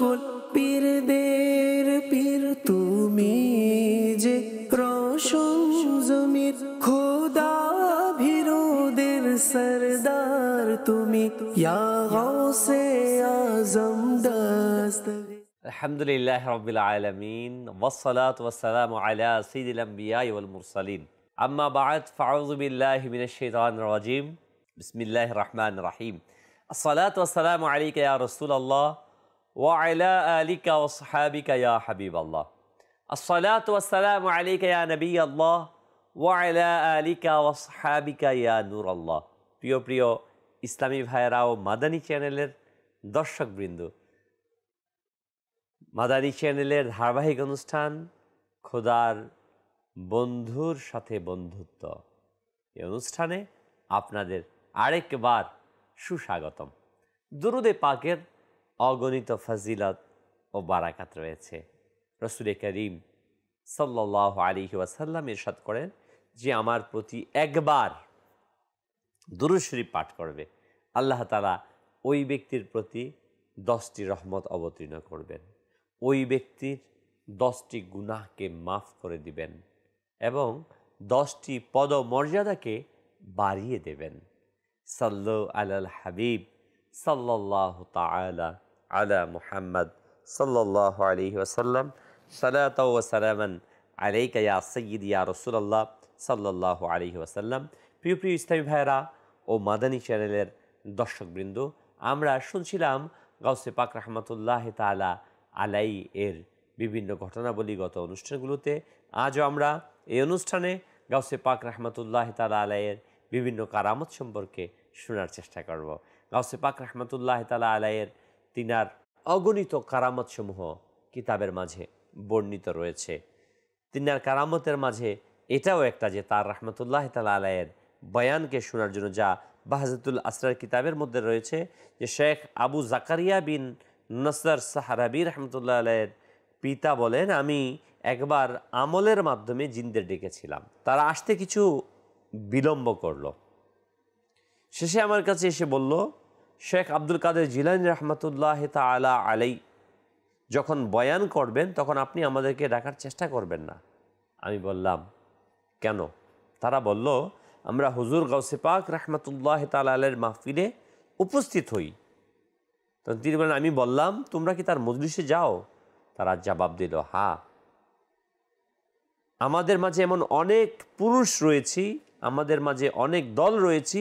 সকল পীরদের পীর তুমি যে রসম জমির খোদা ভীরুদের সরদার তুমি সে আজম দস্তরে আলহামদুলিল্লাহ রবিল আলমিন ওসলাত ওসালাম আলা সঈদুল আম্বিয়া ওয়াল মুরসালিন আম্মা বাদ ফাউজুবিল্লাহ মিনাশ শাইতানির রাজিম বিসমিল্লাহির রহমানির রহিম আসসালাতু ওয়াসসালামু আলাইকা ইয়া রাসূলুল্লাহ হাবিব নবী ইয়া প্রিয় প্রিয় ইসলামী ভাইয়েরা ও মাদানী চ্যানেলের দর্শকবৃন্দ মাদানী চ্যানেলের ধারাবাহিক অনুষ্ঠান খোদার বন্ধুর সাথে বন্ধুত্ব এই অনুষ্ঠানে আপনাদের আরেকবার সুস্বাগতম দুরুদে পাকের অগণিত ফজিলত ও বারাকাত রয়েছে রসুলে করিম সাল্লাহ আলী ওয়াসাল্লাম ইরশাদ করেন যে আমার প্রতি একবার দুরুশরী পাঠ করবে আল্লাহ তালা ওই ব্যক্তির প্রতি দশটি রহমত অবতীর্ণ করবেন ওই ব্যক্তির দশটি গুনাহকে মাফ করে দিবেন এবং দশটি পদমর্যাদাকে বাড়িয়ে দেবেন সাল্ল আল হাবিব সাল্লাহ তালা আলা মুহাম্মদ আলাইহি ওয়াসাল্লাম সালাতাও ওয়া সালামান আলাইকা ইয়া সৈয়দ ইয়া রাসূলুল্লাহ সাল্লাল্লাহু আলাইহি ওয়াসাল্লাম প্রিয় প্রিয় ইসলামী ভাইরা ও মাদানী চ্যানেলের দর্শকবৃন্দ আমরা শুনছিলাম গাউসে পাক রহমতুল্লাহ তালা আলাই এর বিভিন্ন ঘটনাবলী গত অনুষ্ঠানগুলোতে আজও আমরা এই অনুষ্ঠানে গাউসে পাক রহমতুল্লাহ তালা আলাইয়ের বিভিন্ন কারামত সম্পর্কে শোনার চেষ্টা করব গাউসে পাক রহমতুল্লাহ তালা আলাইয়ের তিনার অগণিত কারামতসমূহ কিতাবের মাঝে বর্ণিত রয়েছে তিনার কারামতের মাঝে এটাও একটা যে তার রহমতুল্লাহ তালা আলায়ের বয়ানকে শোনার জন্য যা বাহাজাতুল আসরার কিতাবের মধ্যে রয়েছে যে শেখ আবু জাকারিয়া বিন নসর সাহারাবি রহমতুল্লাহ আলায়ের পিতা বলেন আমি একবার আমলের মাধ্যমে জিন্দের ডেকেছিলাম তারা আসতে কিছু বিলম্ব করল শেষে আমার কাছে এসে বলল শেখ আব্দুল কাদের জিলানি রহমতুল্লাহ তালা আলাই যখন বয়ান করবেন তখন আপনি আমাদেরকে ডাকার চেষ্টা করবেন না আমি বললাম কেন তারা বলল আমরা হুজুর গাউসে পাক রহমতুল্লাহ তালের মাহফিলে উপস্থিত হই তখন তিনি বলেন আমি বললাম তোমরা কি তার মজলিসে যাও তারা জবাব দিল হা আমাদের মাঝে এমন অনেক পুরুষ রয়েছি আমাদের মাঝে অনেক দল রয়েছি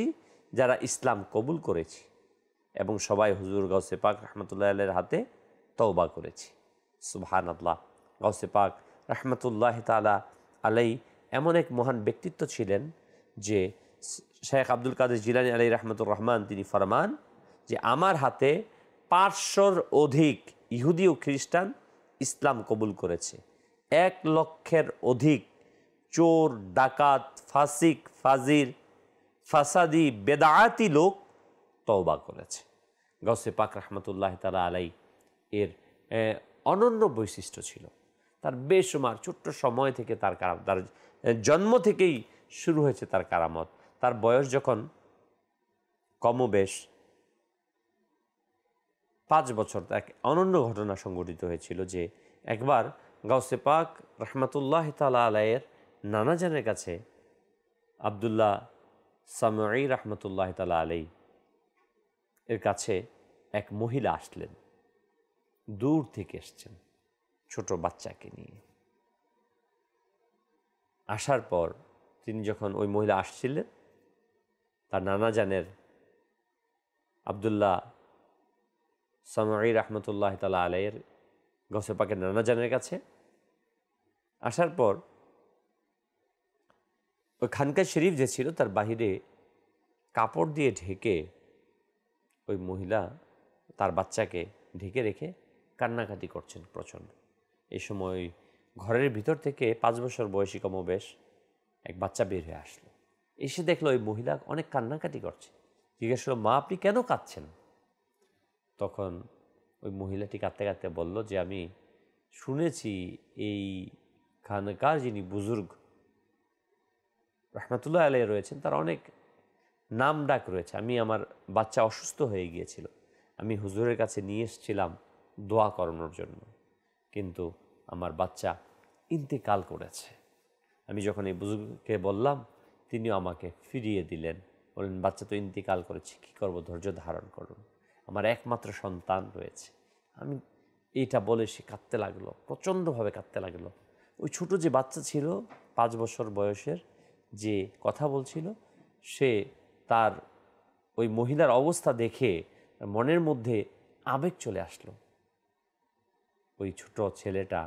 যারা ইসলাম কবুল করেছি এবং সবাই হুজুর গাউসে পাক রহমতুল্লাহ আলের হাতে তওবা করেছি সুবহান আল্লাহ গাউসে পাক রহমতুল্লাহ তালা আলাই এমন এক মহান ব্যক্তিত্ব ছিলেন যে শেখ আব্দুল কাদের জিলানি আলী রহমতুর রহমান তিনি ফরমান যে আমার হাতে পাঁচশোর অধিক ইহুদি ও খ্রিস্টান ইসলাম কবুল করেছে এক লক্ষের অধিক চোর ডাকাত ফাসিক ফাজির ফাসাদি বেদায়াতি লোক তওবা করেছে গসে পাক রহমতুল্লাহ তালা আলাই এর অনন্য বৈশিষ্ট্য ছিল তার বেসমার ছোট্ট সময় থেকে তার কারাম তার জন্ম থেকেই শুরু হয়েছে তার কারামত তার বয়স যখন কমবেশ পাঁচ বছর এক অনন্য ঘটনা সংঘটিত হয়েছিল যে একবার গাউসে পাক রহমাতুল্লাহ তালা আলাইয়ের নানাজানের কাছে আবদুল্লাহ সামি রহমতুল্লাহ তালা আলাই এর কাছে এক মহিলা আসলেন দূর থেকে এসছেন ছোট বাচ্চাকে নিয়ে আসার পর তিনি যখন ওই মহিলা আসছিলেন তার নানা জানের আবদুল্লাহ সামাই রহমতুল্লাহ তালা আলাইয়ের গসে নানা জানের কাছে আসার পর ওই খানকা শরীফ যে ছিল তার বাহিরে কাপড় দিয়ে ঢেকে ওই মহিলা তার বাচ্চাকে ঢেকে রেখে কান্নাকাটি করছেন প্রচণ্ড এই সময় ঘরের ভিতর থেকে পাঁচ বছর বয়সী কমবেশ এক বাচ্চা বের হয়ে আসলো এসে দেখলো ওই মহিলা অনেক কান্নাকাটি করছে জিজ্ঞেস করলো মা আপনি কেন কাঁদছেন তখন ওই মহিলাটি কাঁদতে কাঁদতে বলল যে আমি শুনেছি এই খানকার যিনি বুজুর্গ রহমাতুল্লাহ আলাই রয়েছেন তার অনেক নাম ডাক রয়েছে আমি আমার বাচ্চা অসুস্থ হয়ে গিয়েছিল আমি হুজুরের কাছে নিয়ে এসেছিলাম দোয়া করানোর জন্য কিন্তু আমার বাচ্চা ইন্তেকাল করেছে আমি যখন এই বুজুর্গকে বললাম তিনিও আমাকে ফিরিয়ে দিলেন বললেন বাচ্চা তো ইন্তিকাল করেছে কী করব ধৈর্য ধারণ করুন আমার একমাত্র সন্তান রয়েছে আমি এইটা বলে সে কাঁদতে লাগলো প্রচণ্ডভাবে কাঁদতে লাগলো ওই ছোট যে বাচ্চা ছিল পাঁচ বছর বয়সের যে কথা বলছিল সে তার ওই মহিলার অবস্থা দেখে মনের মধ্যে আবেগ চলে আসলো ওই ছোট ছেলেটা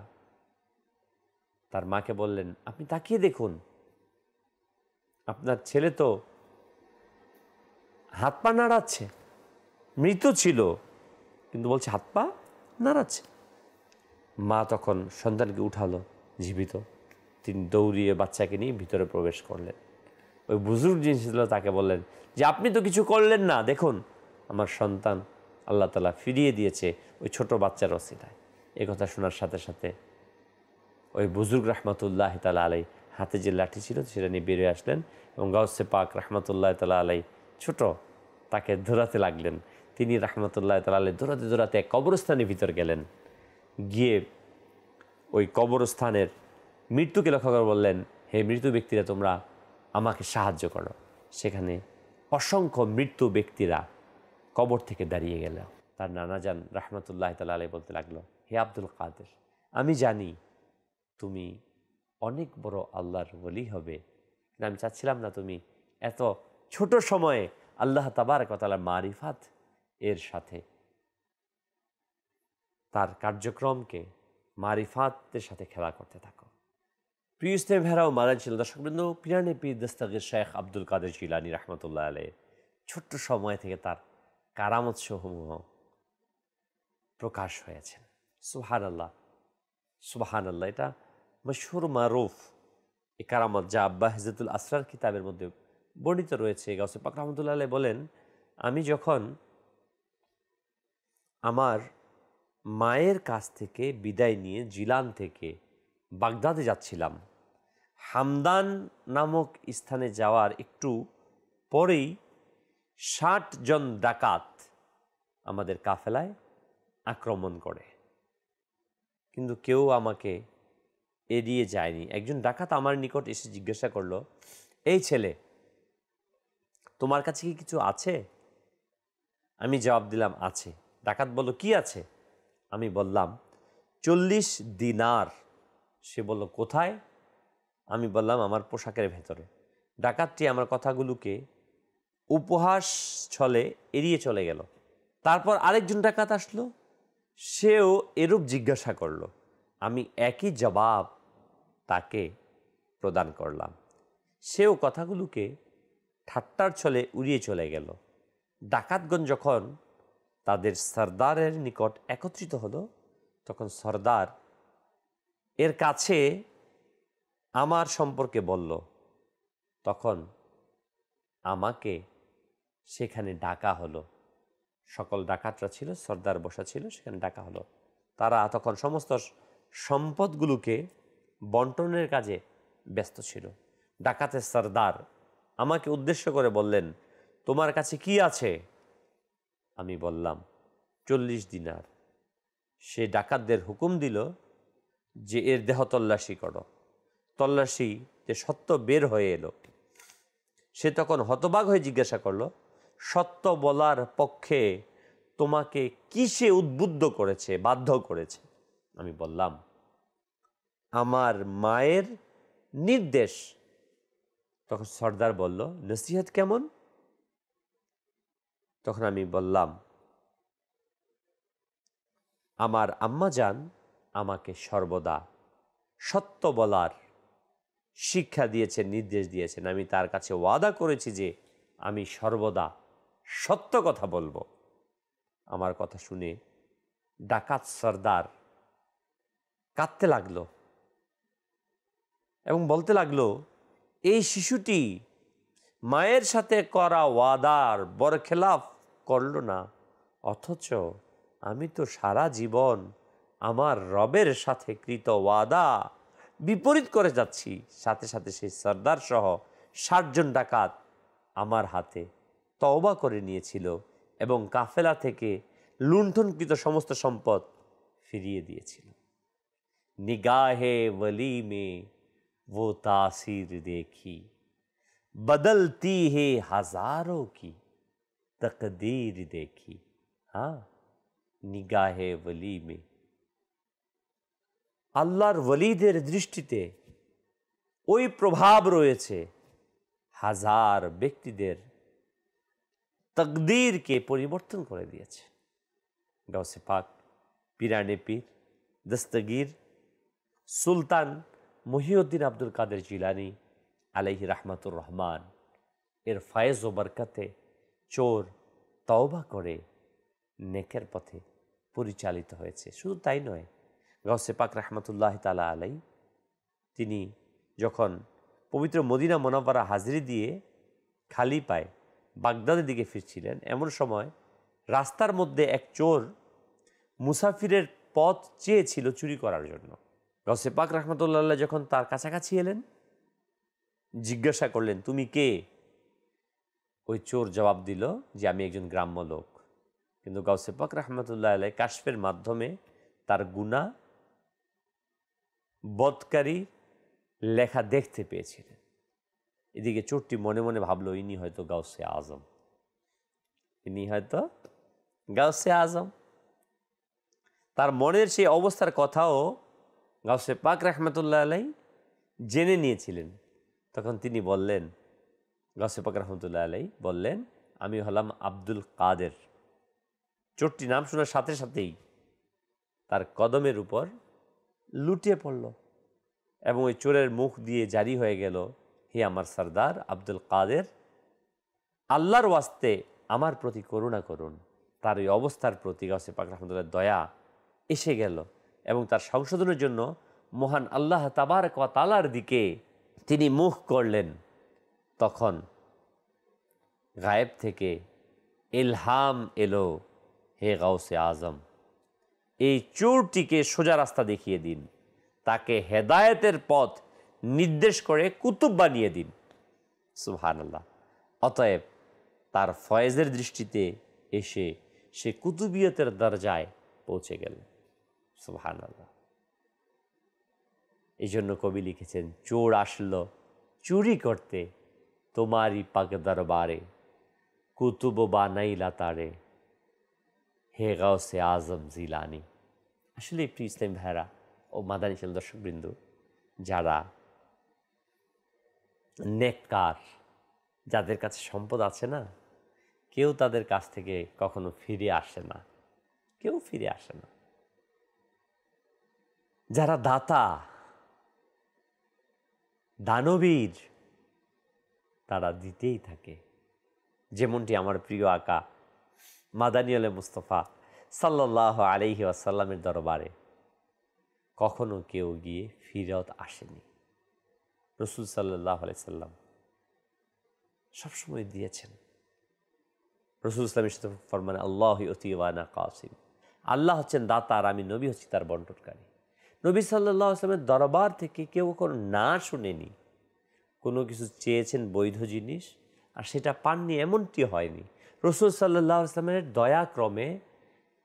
তার মাকে বললেন আপনি তাকিয়ে দেখুন আপনার ছেলে তো হাত পা নাড়াচ্ছে মৃত ছিল কিন্তু বলছে হাত পা নাড়াচ্ছে মা তখন সন্তানকে উঠালো জীবিত তিনি দৌড়িয়ে বাচ্চাকে নিয়ে ভিতরে প্রবেশ করলেন ওই বুজুর জিনিস ছিল তাকে বললেন যে আপনি তো কিছু করলেন না দেখুন আমার সন্তান আল্লাহ তালা ফিরিয়ে দিয়েছে ওই ছোট বাচ্চার অসিলায় এ কথা শোনার সাথে সাথে ওই বুজুর্গ রহমতুল্লাহ তালা আলাই হাতে যে লাঠি ছিল সেটা নিয়ে বেরিয়ে আসলেন এবং গাউসে পাক রহমতুল্লাহ তালা আলাই ছোট তাকে ধরাতে লাগলেন তিনি রহমতুল্লাহ তালা আলাই ধরাতে ধরাতে কবরস্থানের ভিতর গেলেন গিয়ে ওই কবরস্থানের মৃত্যুকে লক্ষ্য করে বললেন হে মৃত্যু ব্যক্তিরা তোমরা আমাকে সাহায্য করো সেখানে অসংখ্য মৃত্যু ব্যক্তিরা কবর থেকে দাঁড়িয়ে গেল তার নানাজান রাহমতুল্লাহ তালা আলাই বলতে লাগলো হে আব্দুল কাদের আমি জানি তুমি অনেক বড় আল্লাহর বলি হবে আমি চাচ্ছিলাম না তুমি এত ছোট সময়ে আল্লাহ তাবার কতালার মারিফাত এর সাথে তার কার্যক্রমকে মারিফাতের সাথে খেলা করতে থাকো প্রিয় ইসলাম ভেরাও মারা ছিল দর্শকবৃন্দ পিরানে পীর দস্তাগির শেখ আব্দুল কাদের জিলানি রহমতুল্লাহ আলে ছোট্ট সময় থেকে তার কারামত সমূহ প্রকাশ হয়েছেন সুহান আল্লাহ সুবাহান আল্লাহ এটা মশহুর মারুফ এ কারামত যা আব্বা হেজতুল আসরার কিতাবের মধ্যে বর্ণিত রয়েছে গাউসে পাক রহমতুল্লাহ আলে বলেন আমি যখন আমার মায়ের কাছ থেকে বিদায় নিয়ে জিলান থেকে বাগদাদে যাচ্ছিলাম হামদান নামক স্থানে যাওয়ার একটু পরেই ষাট জন ডাকাত আমাদের কাফেলায় আক্রমণ করে কিন্তু কেউ আমাকে এড়িয়ে যায়নি একজন ডাকাত আমার নিকট এসে জিজ্ঞাসা করলো এই ছেলে তোমার কাছে কি কিছু আছে আমি জবাব দিলাম আছে ডাকাত বলল কি আছে আমি বললাম চল্লিশ দিনার সে বলল কোথায় আমি বললাম আমার পোশাকের ভেতরে ডাকাতটি আমার কথাগুলোকে উপহাস ছলে এড়িয়ে চলে গেল তারপর আরেকজন ডাকাত আসলো সেও এরূপ জিজ্ঞাসা করলো আমি একই জবাব তাকে প্রদান করলাম সেও কথাগুলোকে ঠাট্টার ছলে উড়িয়ে চলে গেল ডাকাতগণ যখন তাদের সর্দারের নিকট একত্রিত হলো তখন সর্দার এর কাছে আমার সম্পর্কে বলল তখন আমাকে সেখানে ডাকা হলো সকল ডাকাতরা ছিল সর্দার বসা ছিল সেখানে ডাকা হলো তারা তখন সমস্ত সম্পদগুলোকে বন্টনের কাজে ব্যস্ত ছিল ডাকাতের সর্দার আমাকে উদ্দেশ্য করে বললেন তোমার কাছে কি আছে আমি বললাম চল্লিশ দিনার সে ডাকাতদের হুকুম দিল যে এর দেহ তল্লাশি করো তল্লাশি যে সত্য বের হয়ে এলো সে তখন হতবাগ হয়ে জিজ্ঞাসা করলো সত্য বলার পক্ষে তোমাকে কিসে উদ্বুদ্ধ করেছে বাধ্য করেছে আমি বললাম আমার মায়ের নির্দেশ তখন সর্দার বলল নসিহত কেমন তখন আমি বললাম আমার আম্মা যান আমাকে সর্বদা সত্য বলার শিক্ষা দিয়েছেন নির্দেশ দিয়েছেন আমি তার কাছে ওয়াদা করেছি যে আমি সর্বদা সত্য কথা বলবো আমার কথা শুনে ডাকাত সর্দার কাঁদতে লাগলো এবং বলতে লাগলো এই শিশুটি মায়ের সাথে করা ওয়াদার বরখেলাফ করল না অথচ আমি তো সারা জীবন আমার রবের সাথে কৃত ওয়াদা বিপরীত করে যাচ্ছি সাথে সাথে সেই সর্দার সহ ষাটজন ডাকাত আমার হাতে তওবা করে নিয়েছিল এবং কাফেলা থেকে লুণ্ঠনকৃত সমস্ত সম্পদ ফিরিয়ে দিয়েছিল নিগাহে ওলি মে ও তাসির দেখি বদলতি হে হাজারো কি তকদীর দেখি হ্যাঁ নিগাহে ওলি মে আল্লাহর ওলিদের দৃষ্টিতে ওই প্রভাব রয়েছে হাজার ব্যক্তিদের তকদিরকে পরিবর্তন করে দিয়েছে গাউসে পাক পিরানে পীর দস্তগীর সুলতান মহিউদ্দিন আব্দুল কাদের জিলানি আলহি রাহমাতুর রহমান এর ফায়েজ ও বরকাতে চোর তওবা করে নেকের পথে পরিচালিত হয়েছে শুধু তাই নয় গসেপাক রাহমাতুল্লাহ তালা আলাই তিনি যখন পবিত্র মদিনা মোনাপাড়া হাজিরি দিয়ে খালি পায় বাগদাদের দিকে ফিরছিলেন এমন সময় রাস্তার মধ্যে এক চোর মুসাফিরের পথ চেয়েছিল চুরি করার জন্য গসেপাক রহমতুল্লাহ যখন তার কাছাকাছি এলেন জিজ্ঞাসা করলেন তুমি কে ওই চোর জবাব দিল যে আমি একজন গ্রাম্য লোক কিন্তু গাউসেপাক রহমতুল্লাহ আলাই কাশফের মাধ্যমে তার গুণা বদকারী লেখা দেখতে পেয়েছিলেন এদিকে চোরটি মনে মনে ভাবল ইনি হয়তো গাউসে আজম ইনি হয়তো গাউসে আজম তার মনের সেই অবস্থার কথাও গাউসে পাক রহমতুল্লাহ আলাই জেনে নিয়েছিলেন তখন তিনি বললেন গাউসে পাক রহমতুল্লাহ আলাই বললেন আমি হলাম আব্দুল কাদের চোরটি নাম শোনার সাথে সাথেই তার কদমের উপর লুটিয়ে পড়ল এবং ওই চোরের মুখ দিয়ে জারি হয়ে গেল হে আমার সর্দার আব্দুল কাদের আল্লাহর ওয়াস্তে আমার প্রতি করুণা করুন তার ওই অবস্থার প্রতি গাছে পাক রহমদুল্লাহ দয়া এসে গেল এবং তার সংশোধনের জন্য মহান আল্লাহ তাবার কতালার দিকে তিনি মুখ করলেন তখন গায়েব থেকে এলহাম এলো হে গাউসে আজম এই চোরটিকে সোজা রাস্তা দেখিয়ে দিন তাকে হেদায়েতের পথ নির্দেশ করে কুতুব বানিয়ে দিন সুহান আল্লাহ অতএব তার ফয়েজের দৃষ্টিতে এসে সে কুতুবিয়তের দরজায় পৌঁছে গেল সুহান আল্লাহ এই জন্য কবি লিখেছেন চোর আসলো চুরি করতে তোমারই পাক দরবারে কুতুব বানাইলা তারে হে গাও সে আজম জিলানি আসলে প্রিয় ইসলামী ভাইরা ও মাদানী ছেলে দর্শকবৃন্দ যারা নেককার যাদের কাছে সম্পদ আছে না কেউ তাদের কাছ থেকে কখনো ফিরে আসে না কেউ ফিরে আসে না যারা দাতা দানবীর তারা দিতেই থাকে যেমনটি আমার প্রিয় আঁকা মাদানিয়ালে মুস্তফা সাল্লাহ আলিহি আসাল্লামের দরবারে কখনো কেউ গিয়ে ফিরত আসেনি রসুল সাল্লাহ আলাইসাল্লাম সবসময় দিয়েছেন রসুল ইসলামের সাথে ফরমান আল্লাহ অতিওয়ানা কাসিম আল্লাহ হচ্ছেন দাতা আর আমি নবী হচ্ছি তার বন্টনকারী নবী সাল্লাহ আসলামের দরবার থেকে কেউ কখনো না শুনেনি কোনো কিছু চেয়েছেন বৈধ জিনিস আর সেটা পাননি এমনটি হয়নি রসুল সাল্লাহ আসলামের দয়াক্রমে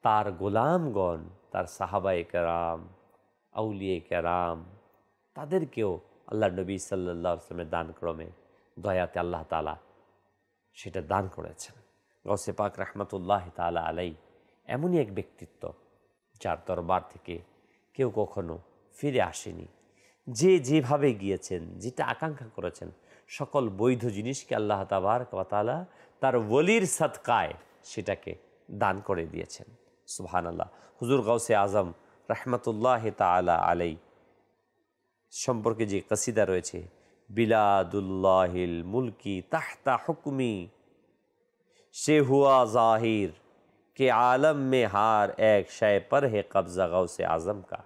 তার গোলামগণ তার সাহাবায়ে কেরাম আউলিয়ে কেরাম তাদেরকেও আল্লাহ নবী সাল্লা দান দানক্রমে দয়াতে আল্লাহ তালা সেটা দান করেছেন গসে পাক রহমতুল্লাহ তালা আলাই এমনই এক ব্যক্তিত্ব যার দরবার থেকে কেউ কখনো ফিরে আসেনি যে যেভাবে গিয়েছেন যেটা আকাঙ্ক্ষা করেছেন সকল বৈধ জিনিসকে আল্লাহ তাবার কতালা তার বলির সৎকায় সেটাকে দান করে দিয়েছেন সুহান আল্লাহ হুজুর গাউসে আজম রহমতুল্লাহ তালা আলাই সম্পর্কে যে কাসিদা রয়েছে বিলাদুল্লাহিল মুলকি তাহতা হুকমি সে হুয়া জাহির কে আলম মে হার এক शय পর হে কবজা गौस আজম কা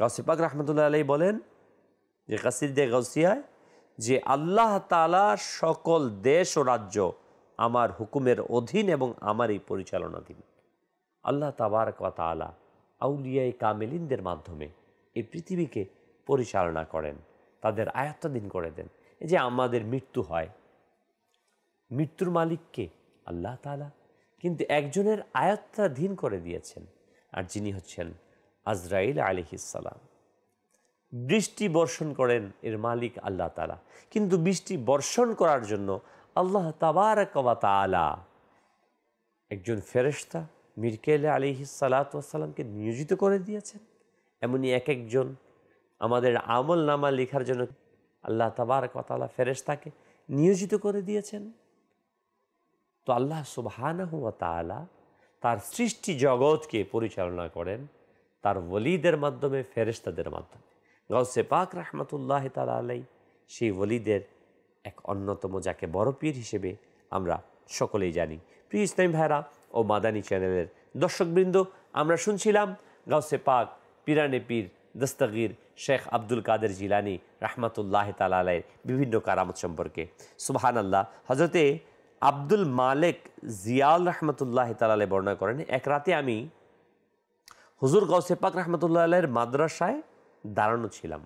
গৌসে পাক রহমতুল্লাহ আলাই বলেন যে কাসিদে গৌসিয়ায় যে আল্লাহ তালা সকল দেশ ও রাজ্য আমার হুকুমের অধীন এবং আমারই পরিচালনাধীন আল্লাহ তাবার কথা আউলিয়ায় কামেলিনদের মাধ্যমে এই পৃথিবীকে পরিচালনা করেন তাদের আয়ত্তাধীন করে দেন এই যে আমাদের মৃত্যু হয় মৃত্যুর মালিককে আল্লাহ তালা কিন্তু একজনের আয়ত্তাধীন করে দিয়েছেন আর যিনি হচ্ছেন আজরাইল আলিহিসাল্লাম বৃষ্টি বর্ষণ করেন এর মালিক আল্লাহ তালা কিন্তু বৃষ্টি বর্ষণ করার জন্য আল্লাহ তাবার কবা আলা একজন ফেরেস্তা মিরকেল আলিহি সালাতামকে নিয়োজিত করে দিয়েছেন এমনই এক একজন আমাদের আমল নামা লেখার জন্য আল্লাহ তাবার কতালা ফেরেশতাকে নিয়োজিত করে দিয়েছেন তো আল্লাহ সুবহানাহ তার সৃষ্টি জগৎকে পরিচালনা করেন তার ওলিদের মাধ্যমে ফেরেশতাদের মাধ্যমে গাউসে পাক রাহমাতুল্লাহ তালা আলাই সেই ওলিদের এক অন্যতম যাকে বড় পীর হিসেবে আমরা সকলেই জানি প্রিয় ইসলাম ভাইরা ও মাদানী চ্যানেলের দর্শকবৃন্দ আমরা শুনছিলাম গাউসে পাক পিরানে পীর দস্তগীর শেখ আব্দুল কাদের জিলানি রাহমাতুল্লাহ তালালের বিভিন্ন কারামত সম্পর্কে সুবাহান আল্লাহ হজরতে আব্দুল মালেক জিয়াল রহমতুল্লাহ তালালে বর্ণনা করেন এক রাতে আমি হুজুর গৌসে পাক রহমতুল্লাহ আলের মাদ্রাসায় দাঁড়ানো ছিলাম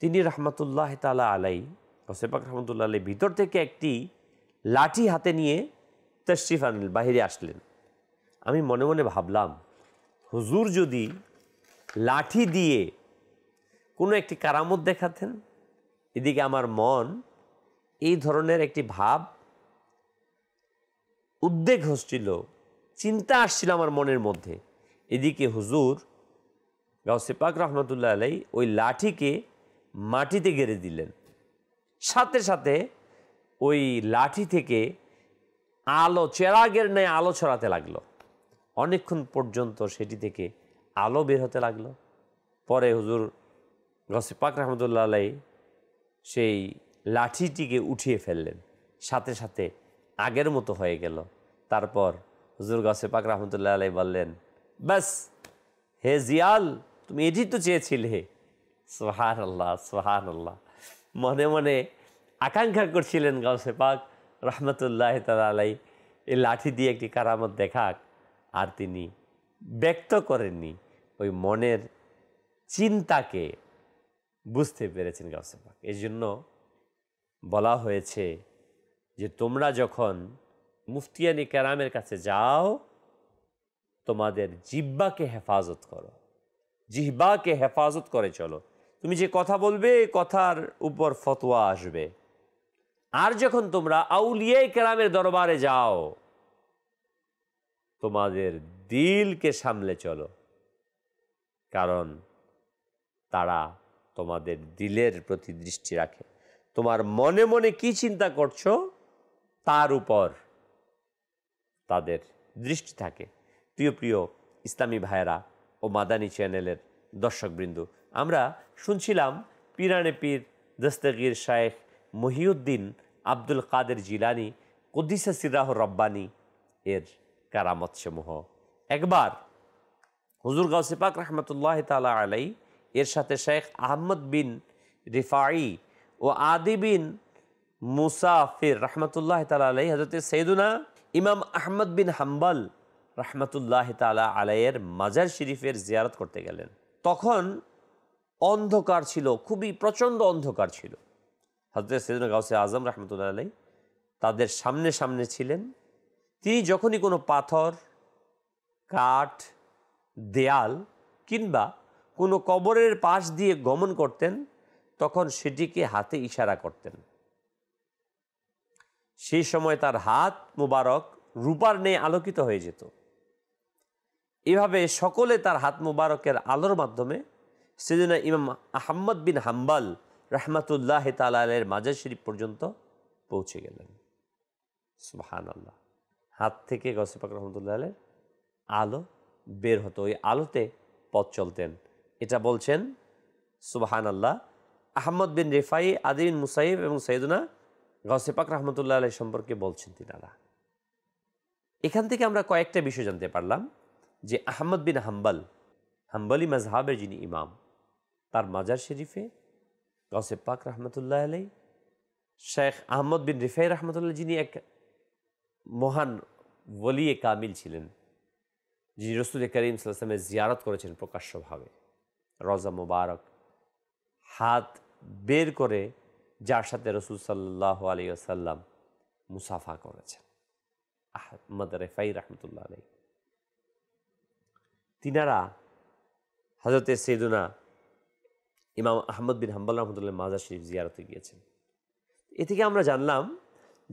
তিনি রহমতুল্লাহ তালা আলাই গাউসেপাক রহমতুল্লাহ আলাই ভিতর থেকে একটি লাঠি হাতে নিয়ে তশরিফ আনলেন বাহিরে আসলেন আমি মনে মনে ভাবলাম হুজুর যদি লাঠি দিয়ে কোনো একটি কারামত দেখাতেন এদিকে আমার মন এই ধরনের একটি ভাব উদ্বেগ হচ্ছিল চিন্তা আসছিল আমার মনের মধ্যে এদিকে হুজুর গাউসেপাক রহমতুল্লাহ আলাই ওই লাঠিকে মাটিতে গেড়ে দিলেন সাথে সাথে ওই লাঠি থেকে আলো চেরাগের ন্যায় আলো ছড়াতে লাগলো অনেকক্ষণ পর্যন্ত সেটি থেকে আলো বের হতে লাগলো পরে হুজুর গসিপাক রহমতুল্লাহ আলাই সেই লাঠিটিকে উঠিয়ে ফেললেন সাথে সাথে আগের মতো হয়ে গেল তারপর হুজুর গসিপাক রহমতুল্লাহ আলাই বললেন ব্যাস হে জিয়াল তুমি এটি তো চেয়েছিলে সোহান আল্লাহ সোহান আল্লাহ মনে মনে আকাঙ্ক্ষা করছিলেন গাউসে পাক রহমতুল্লাহ তালাই এই লাঠি দিয়ে একটি কারামত দেখাক আর তিনি ব্যক্ত করেননি ওই মনের চিন্তাকে বুঝতে পেরেছেন গাউসেপাক এই জন্য বলা হয়েছে যে তোমরা যখন মুফতিয়ানি কেরামের কাছে যাও তোমাদের জিব্বাকে হেফাজত করো জিহ্বাকে হেফাজত করে চলো তুমি যে কথা বলবে কথার উপর ফতোয়া আসবে আর যখন তোমরা আউলিয়াই কেরামের দরবারে যাও তোমাদের দিলকে সামলে চলো কারণ তারা তোমাদের দিলের প্রতি দৃষ্টি রাখে তোমার মনে মনে কি চিন্তা করছো তার উপর তাদের দৃষ্টি থাকে প্রিয় প্রিয় ইসলামী ভাইয়েরা ও মাদানি চ্যানেলের দর্শকবৃন্দ আমরা শুনছিলাম পিরানে পীর দস্তগীর শায়েখ মহিউদ্দিন আব্দুল কাদের জিলানি কদিসা সিরাহ রব্বানি এর কারামত সমূহ একবার হুজুর গাউসে পাক রহমতুল্লাহ তালা আলাই এর সাথে শেখ আহমদ বিন রিফাই ও আদি বিন মুসাফির রহমতুল্লাহ তালা আলাই হজরত সৈদুনা ইমাম আহমদ বিন হাম্বাল রহমতুল্লাহ তালা আলাইয়ের মাজার শরীফের জিয়ারত করতে গেলেন তখন অন্ধকার ছিল খুবই প্রচণ্ড অন্ধকার ছিল হজরত সেদিন গাউসে আজম রহমতুল্লাহ আলাই তাদের সামনে সামনে ছিলেন তিনি যখনই কোনো পাথর কাঠ দেয়াল কিংবা কোনো কবরের পাশ দিয়ে গমন করতেন তখন সেটিকে হাতে ইশারা করতেন সেই সময় তার হাত মুবারক রূপার নেই আলোকিত হয়ে যেত এভাবে সকলে তার হাত মুবারকের আলোর মাধ্যমে সেদিন ইমাম আহম্মদ বিন হাম্বাল রহমাতুল্লাহ তালের মাজার শরীফ পর্যন্ত পৌঁছে গেলেন সুহান আল্লাহ হাত থেকে গসিপাক রহমতুল্লাহ আলের আলো বের হতো ওই আলোতে পথ চলতেন এটা বলছেন সুবাহান আল্লাহ আহমদ বিন রেফাই আদিন মুসাইব এবং সৈদুনা গসেপাক রহমতুল্লাহ আলাই সম্পর্কে বলছেন তিনারা এখান থেকে আমরা কয়েকটা বিষয় জানতে পারলাম যে আহমদ বিন হাম্বাল হাম্বালি মাজহাবের যিনি ইমাম তার মাজার শরীফে গসে পাক রহমতুল্লাহ আলাই শেখ আহমদ বিন রিফাই রহমতুল্লাহ যিনি এক মহান বলিয়ে কামিল ছিলেন যিনি রসুল করিম সাল্লামে জিয়ারত করেছেন প্রকাশ্যভাবে রজা মোবারক হাত বের করে যার সাথে রসুল সাল্লাহ আলী আসাল্লাম মুসাফা করেছেন আহমদ রেফাই রহমতুল্লাহ আলাই তিনারা হজরতে সেদুনা ইমাম আহমদ বিন হাম্বাল রহমতুল্লাহ মাজার শরীফ জিয়ারতে গিয়েছেন এ থেকে আমরা জানলাম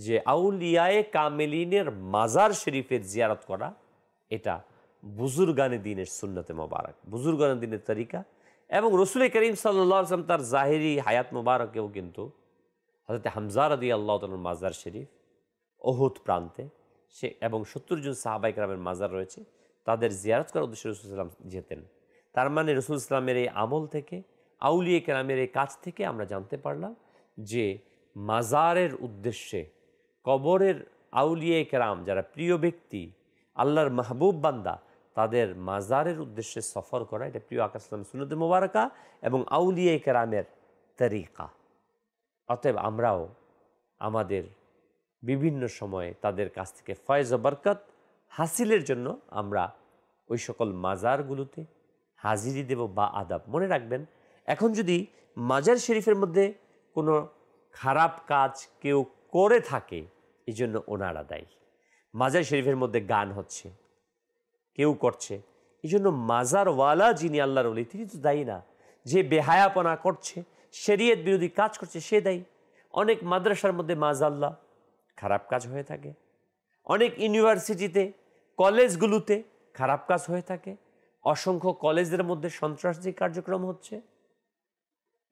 যে আউলিয়ায়ে কামেলিনের মাজার শরীফের জিয়ারত করা এটা বুজুরগানে দিনের সুন্নতে মোবারক বুজুরগানে দিনের তরিকা এবং রসুল করিম সাল্লাম তার জাহিরি হায়াত মোবারকেও কিন্তু হজরত হামজার আদি আল্লাহ তালুর মাজার শরীফ অহুত প্রান্তে সে এবং সত্তর জন সাহাবাই গ্রামের মাজার রয়েছে তাদের জিয়ারত করার উদ্দেশ্যে রসুল ইসলাম যেতেন তার মানে রসুল ইসলামের এই আমল থেকে আউলিয়ে কেরামের এই কাছ থেকে আমরা জানতে পারলাম যে মাজারের উদ্দেশ্যে কবরের আউলিয়ে কেরাম যারা প্রিয় ব্যক্তি আল্লাহর মাহবুব বান্দা তাদের মাজারের উদ্দেশ্যে সফর করা এটা প্রিয় আকাশলাম সুনত মোবারকা এবং আউলিয়ে কেরামের তরিকা অতএব আমরাও আমাদের বিভিন্ন সময়ে তাদের কাছ থেকে ফয়েজ বরকত হাসিলের জন্য আমরা ওই সকল মাজারগুলোতে হাজিরি দেব বা আদাব মনে রাখবেন এখন যদি মাজার শরীফের মধ্যে কোনো খারাপ কাজ কেউ করে থাকে এই জন্য ওনারা দায়ী মাজার শরীফের মধ্যে গান হচ্ছে কেউ করছে এই জন্য মাজারওয়ালা যিনি আল্লাহর অলি তিনি তো দায়ী না যে বেহায়াপনা করছে শেরিয়ত বিরোধী কাজ করছে সে দায়ী অনেক মাদ্রাসার মধ্যে মাজাল্লা খারাপ কাজ হয়ে থাকে অনেক ইউনিভার্সিটিতে কলেজগুলোতে খারাপ কাজ হয়ে থাকে অসংখ্য কলেজের মধ্যে সন্ত্রাসী কার্যক্রম হচ্ছে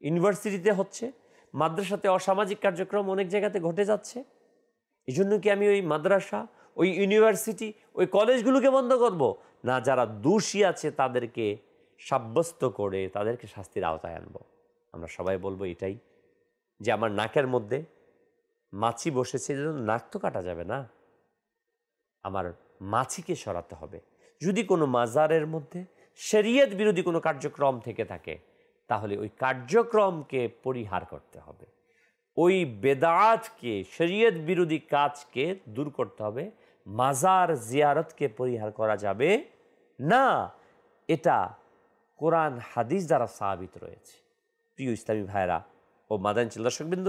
ইউনিভার্সিটিতে হচ্ছে মাদ্রাসাতে অসামাজিক কার্যক্রম অনেক জায়গাতে ঘটে যাচ্ছে এই জন্য কি আমি ওই মাদ্রাসা ওই ইউনিভার্সিটি ওই কলেজগুলোকে বন্ধ করব না যারা দোষী আছে তাদেরকে সাব্যস্ত করে তাদেরকে শাস্তির আওতায় আনব আমরা সবাই বলবো এটাই যে আমার নাকের মধ্যে মাছি বসেছে যেন নাক তো কাটা যাবে না আমার মাছিকে সরাতে হবে যদি কোনো মাজারের মধ্যে শেরিয়ত বিরোধী কোনো কার্যক্রম থেকে থাকে তাহলে ওই কার্যক্রমকে পরিহার করতে হবে ওই বেদাতকে শরীয়ত বিরোধী কাজকে দূর করতে হবে মাজার জিয়ারতকে পরিহার করা যাবে না এটা কোরআন হাদিস দ্বারা সাবিত রয়েছে প্রিয় ইসলামী ভাইরা ও মাদানচিল দর্শকবৃন্দ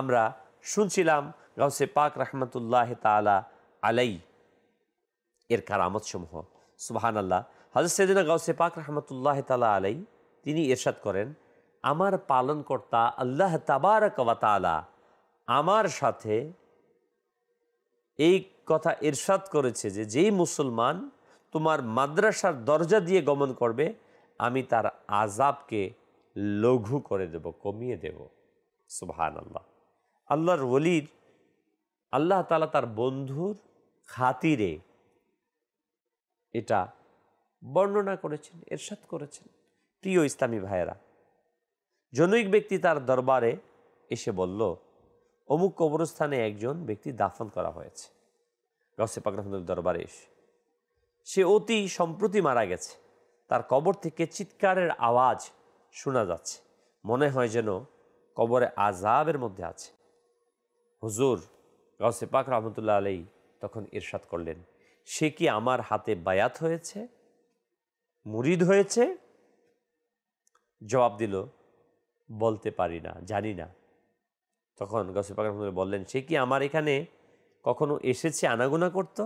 আমরা শুনছিলাম গাউসে পাক রহমতুল্লাহ তালা আলাই এর কারামত সমূহ সুবাহান আল্লাহ হাজর সেদিনা গাউসে পাক রহমতুল্লাহ তালা আলাই তিনি এরশাদ করেন আমার পালনকর্তা আল্লাহ তাবার কালা আমার সাথে এই কথা এরশাদ করেছে যে যেই মুসলমান তোমার মাদ্রাসার দরজা দিয়ে গমন করবে আমি তার আজাবকে লঘু করে দেব কমিয়ে দেব সুবহান আল্লাহ আল্লাহর ওলির আল্লাহ তালা তার বন্ধুর খাতিরে এটা বর্ণনা করেছেন এরশাদ করেছেন প্রিয় ইসলামী ভাইয়েরা জনৈক ব্যক্তি তার দরবারে এসে বলল অমুক কবরস্থানে একজন ব্যক্তি দাফন করা হয়েছে গসে পাকরাহমদের দরবারে এসে সে অতি সম্প্রতি মারা গেছে তার কবর থেকে চিৎকারের আওয়াজ শোনা যাচ্ছে মনে হয় যেন কবরে আজাবের মধ্যে আছে হুজুর গসে পাক রহমতুল্লাহ আলাই তখন ইরশাদ করলেন সে কি আমার হাতে বায়াত হয়েছে মুরিদ হয়েছে জবাব দিল বলতে পারি না জানি না তখন গসিপ আকরাম বললেন সে কি আমার এখানে কখনো এসেছে আনাগোনা করত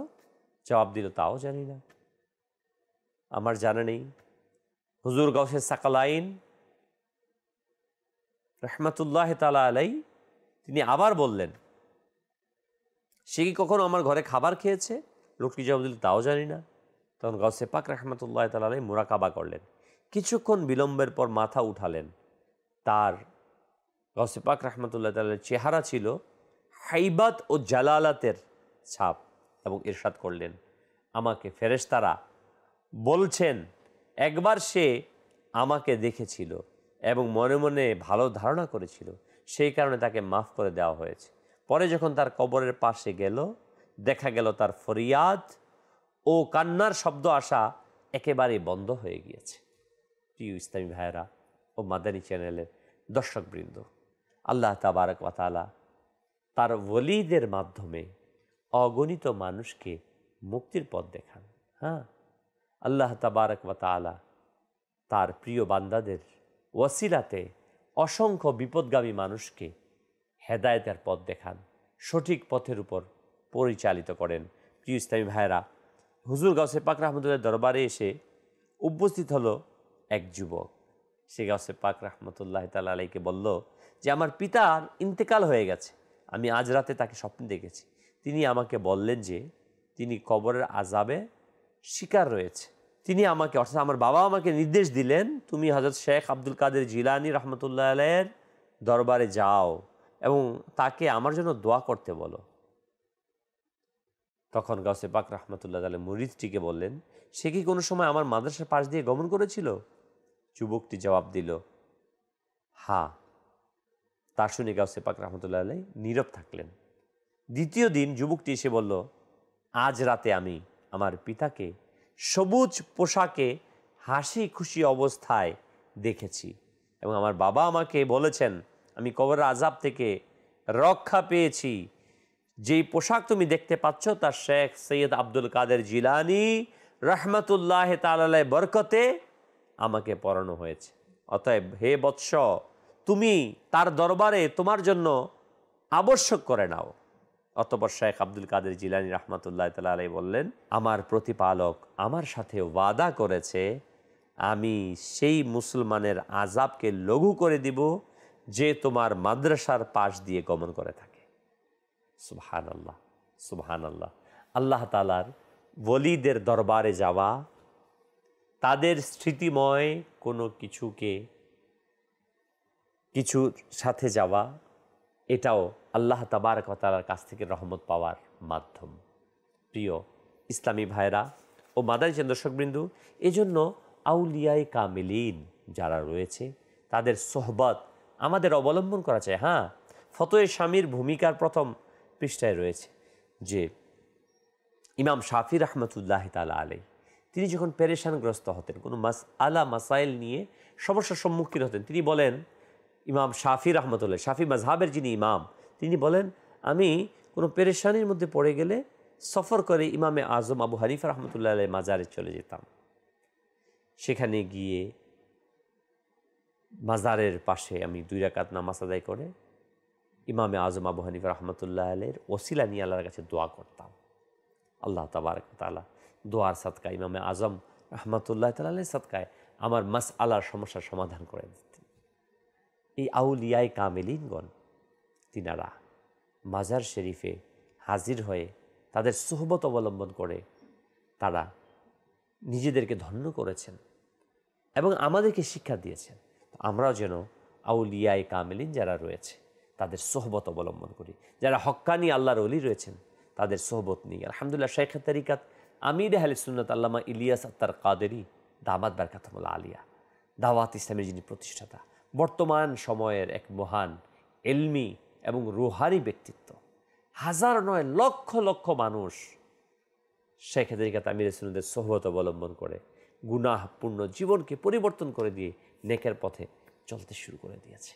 জবাব দিল তাও জানি না আমার জানা নেই হুজুর গাউসে সাকালাইন রহমাতুল্লাহ তালা আলাই তিনি আবার বললেন সে কি কখনো আমার ঘরে খাবার খেয়েছে লোকটি জবাব দিল তাও জানি না তখন গাউসে পাক রহমাতুল্লাহ তালা আলাই মুরাকাবা করলেন কিছুক্ষণ বিলম্বের পর মাথা উঠালেন তার গসেপাক রহমতুল্লাহ তালের চেহারা ছিল হাইবাত ও জালালাতের ছাপ এবং ইরশাদ করলেন আমাকে ফেরেশতারা বলছেন একবার সে আমাকে দেখেছিল এবং মনে মনে ভালো ধারণা করেছিল সেই কারণে তাকে মাফ করে দেওয়া হয়েছে পরে যখন তার কবরের পাশে গেল দেখা গেল তার ফরিয়াদ ও কান্নার শব্দ আসা একেবারেই বন্ধ হয়ে গিয়েছে প্রিয় ইসলামী ভাইরা ও মাদানী চ্যানেলের দর্শকবৃন্দ আল্লাহ তাবারক ওয়াতালা তার ওলিদের মাধ্যমে অগণিত মানুষকে মুক্তির পথ দেখান হ্যাঁ আল্লাহ তাবারক ওয়াতালা তার প্রিয় বান্দাদের ওয়াসিলাতে অসংখ্য বিপদগামী মানুষকে হেদায়তের পথ দেখান সঠিক পথের উপর পরিচালিত করেন প্রিয় ইসলামী ভাইরা হুজুর গাউসে পাক রহমদুল্লাহ দরবারে এসে উপস্থিত হলো এক যুবক সে গাছে পাক রহমতুল্লাহ তালা আলাইকে বলল যে আমার পিতার ইন্তেকাল হয়ে গেছে আমি আজ রাতে তাকে স্বপ্ন দেখেছি তিনি আমাকে বললেন যে তিনি কবরের আজাবে শিকার রয়েছে তিনি আমাকে অর্থাৎ আমার বাবা আমাকে নির্দেশ দিলেন তুমি হজরত শেখ আব্দুল কাদের জিলানি রহমতুল্লাহ আলাইয়ের দরবারে যাও এবং তাকে আমার জন্য দোয়া করতে বলো তখন গাউসে পাক রহমতুল্লাহ তালে মুরিদটিকে বললেন সে কি কোনো সময় আমার মাদ্রাসার পাশ দিয়ে গমন করেছিল যুবকটি জবাব দিল হা তার শুনে গাউসে রহমতুল্লাহ আলাই নীরব থাকলেন দ্বিতীয় দিন যুবকটি এসে বলল আজ রাতে আমি আমার পিতাকে সবুজ পোশাকে হাসি খুশি অবস্থায় দেখেছি এবং আমার বাবা আমাকে বলেছেন আমি কবর আজাব থেকে রক্ষা পেয়েছি যেই পোশাক তুমি দেখতে পাচ্ছ তা শেখ সৈয়দ আব্দুল কাদের জিলানি রহমতুল্লাহ তালালায় বরকতে আমাকে পড়ানো হয়েছে অতএব হে বৎস তুমি তার দরবারে তোমার জন্য আবশ্যক করে নাও অতপর শেখ আব্দুল কাদের জিলানি রহমতুল্লাহ তালা আলাই বললেন আমার প্রতিপালক আমার সাথে ওয়াদা করেছে আমি সেই মুসলমানের আজাবকে লঘু করে দিব যে তোমার মাদ্রাসার পাশ দিয়ে গমন করে থাকে সুবহান আল্লাহ সুবহান আল্লাহ আল্লাহ তালার বলিদের দরবারে যাওয়া তাদের স্মৃতিময় কোনো কিছুকে কিছুর সাথে যাওয়া এটাও আল্লাহ তাবার কতালার কাছ থেকে রহমত পাওয়ার মাধ্যম প্রিয় ইসলামী ভাইরা ও চেন দর্শকবৃন্দু এজন্য আউলিয়ায় কামিলিন যারা রয়েছে তাদের সোহবত আমাদের অবলম্বন করা চাই হ্যাঁ ফতোয়ে স্বামীর ভূমিকার প্রথম পৃষ্ঠায় রয়েছে যে ইমাম শাফি রহমতুল্লাহ তালা আলী তিনি যখন পেরেশানগ্রস্ত হতেন কোনো মাস আলা মাসাইল নিয়ে সমস্যার সম্মুখীন হতেন তিনি বলেন ইমাম শাফি রহমতুল্লাহ শাফি মাজহাবের যিনি ইমাম তিনি বলেন আমি কোনো পেরেশানির মধ্যে পড়ে গেলে সফর করে ইমামে আজম আবু হানিফ রহমতুল্লাহ আলহ মাজারে চলে যেতাম সেখানে গিয়ে মাজারের পাশে আমি দুই রাকাত নামাজ আদায় করে ইমামে আজম আবু হানিফ রহমতুল্লাহ আলের ওসিলা নিয়ে আল্লাহর কাছে দোয়া করতাম আল্লাহ তাবারক তালা দোয়ার সাদকা ইমামে আজম রহমতুল্লাহ তাল্লাহ সাদকায় আমার মাস আলার সমস্যার সমাধান করে দিতেন এই আউলিয়ায় কামেলিনগণ তিনারা মাজার শরীফে হাজির হয়ে তাদের সোহবত অবলম্বন করে তারা নিজেদেরকে ধন্য করেছেন এবং আমাদেরকে শিক্ষা দিয়েছেন আমরাও যেন আউলিয়ায় কামেলিন যারা রয়েছে তাদের সোহবত অবলম্বন করি যারা হক্কানি আল্লাহর অলি রয়েছেন তাদের সোহবত নিই আলহামদুলিল্লাহ শেখ তারিকাত আমির আহলিসুন্নত আল্লামা ইলিয়াস আত্মার কাদেরি দামাত বারকাতমুল আলিয়া দাওয়াত ইসলামের যিনি প্রতিষ্ঠাতা বর্তমান সময়ের এক মহান এলমি এবং রুহারি ব্যক্তিত্ব হাজার নয় লক্ষ লক্ষ মানুষ শেখ হাজারিকাত তামির সুন্নদের সহবত অবলম্বন করে গুণাহপূর্ণ জীবনকে পরিবর্তন করে দিয়ে নেকের পথে চলতে শুরু করে দিয়েছে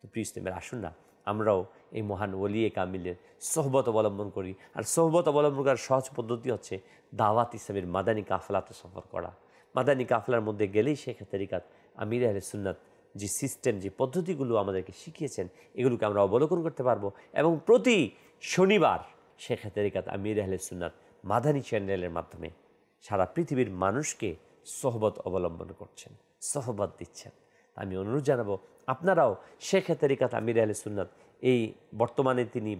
তো প্রিয় ইসলামের আসুন না আমরাও এই মহান ওলিয়ে কামিলের সোহবত অবলম্বন করি আর সোহবত অবলম্বন করার সহজ পদ্ধতি হচ্ছে দাওয়াত ইসলামের মাদানী কাফলাতে সফর করা মাদানী কাফলার মধ্যে গেলেই শেখ তারিকাত আমির আহলে সুন্নাত যে সিস্টেম যে পদ্ধতিগুলো আমাদেরকে শিখিয়েছেন এগুলোকে আমরা অবলোকন করতে পারবো এবং প্রতি শনিবার শেখ তারিকাত আমির আহলে সুন্নাত মাদানী চ্যানেলের মাধ্যমে সারা পৃথিবীর মানুষকে সোহবত অবলম্বন করছেন সোহবত দিচ্ছেন আমি অনুরোধ জানাবো আপনারাও শেখে তেরিকাত আমির আলী সুন্নাত এই বর্তমানে তিনি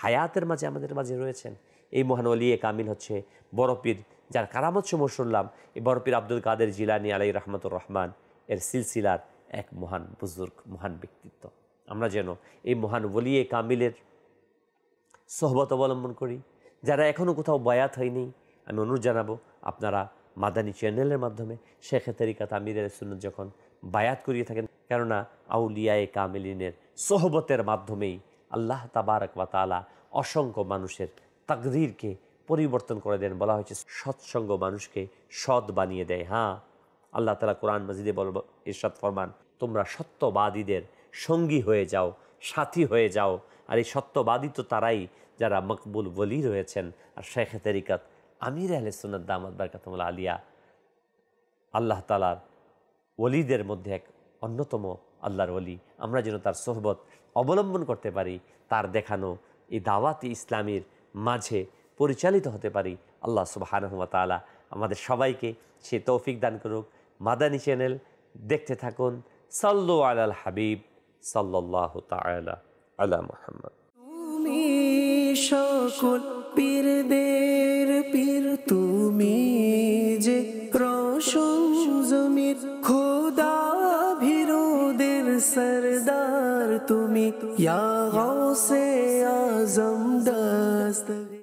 হায়াতের মাঝে আমাদের মাঝে রয়েছেন এই মহান অলিয়ে কামিল হচ্ছে বরফির যার কারামত সময় শুনলাম এই বরফির আব্দুল কাদের জিলানি আলাই রহমতুর রহমান এর সিলসিলার এক মহান বুজুর্গ মহান ব্যক্তিত্ব আমরা যেন এই মহান ওলিয়ে কামিলের সহবত অবলম্বন করি যারা এখনও কোথাও বয়াত হয়নি আমি অনুরোধ জানাবো আপনারা মাদানী চ্যানেলের মাধ্যমে শেখে তেরিকা আলী সুন্নত যখন বায়াত করিয়ে থাকেন কেননা আউলিয়ায়ে কামিলিনের সোহবতের মাধ্যমেই আল্লাহ তাবারক বা তালা অসংখ্য মানুষের তাকদিরকে পরিবর্তন করে দেন বলা হয়েছে সৎসঙ্গ মানুষকে সৎ বানিয়ে দেয় হ্যাঁ আল্লাহ তালা কোরআন মজিদে বল ইরশাদ ফরমান তোমরা সত্যবাদীদের সঙ্গী হয়ে যাও সাথী হয়ে যাও আর এই সত্যবাদী তো তারাই যারা মকবুল বলি রয়েছেন আর শেখ তেরিকাত আমির আহলে সুন্নাদ আহমদ বারকাতমুল আলিয়া আল্লাহ তালার ওলিদের মধ্যে এক অন্যতম আল্লাহর অলি আমরা যেন তার সোহবত অবলম্বন করতে পারি তার দেখানো এই দাওয়াতি ইসলামীর মাঝে পরিচালিত হতে পারি আল্লাহ সুবাহানহমা তালা আমাদের সবাইকে সে তৌফিক দান করুক মাদানী চ্যানেল দেখতে থাকুন সাল্লু আলাল হাবিব সাল্লাহ আল্লাহ মোহাম্মদ তুমি সকল পীরদের পীর তুমি যে রসম খোদা सरदार तुम्हें या गौ से आजम दस्त